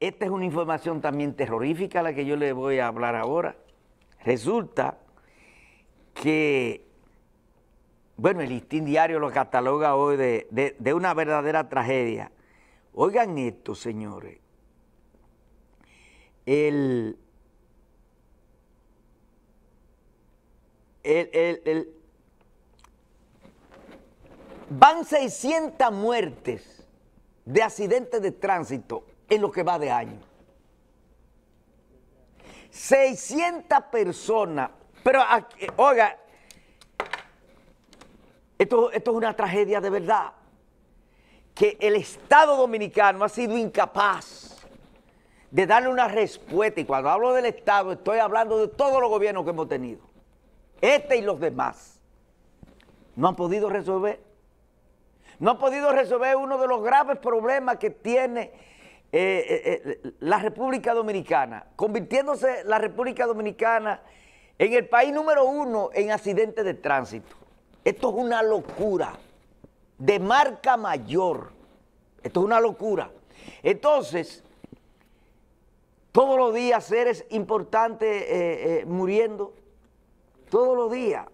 Esta es una información también terrorífica la que yo le voy a hablar ahora. Resulta que, bueno, el listín diario lo cataloga hoy de, una verdadera tragedia. Oigan esto, señores. el, el, el, van 600 muertes de accidentes de tránsito en lo que va de año. 600 personas, pero oiga, esto, esto es una tragedia de verdad, que el Estado Dominicano ha sido incapaz de darle una respuesta, y cuando hablo del Estado estoy hablando de todos los gobiernos que hemos tenido, este y los demás, no han podido resolver, no han podido resolver uno de los graves problemas que tiene eh, eh, eh, la República Dominicana, convirtiéndose la República Dominicana en el país número uno en accidentes de tránsito. Esto es una locura de marca mayor. Esto es una locura. Entonces, todos los días seres importantes muriendo, todos los días.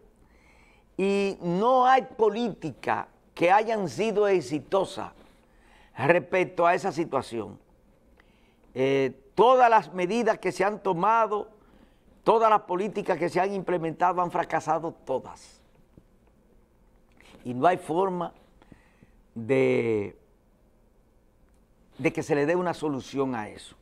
Y no hay política que hayan sido exitosa respecto a esa situación. Eh, todas las medidas que se han tomado, todas las políticas que se han implementado han fracasado todas. Y no hay forma de que se le dé una solución a eso.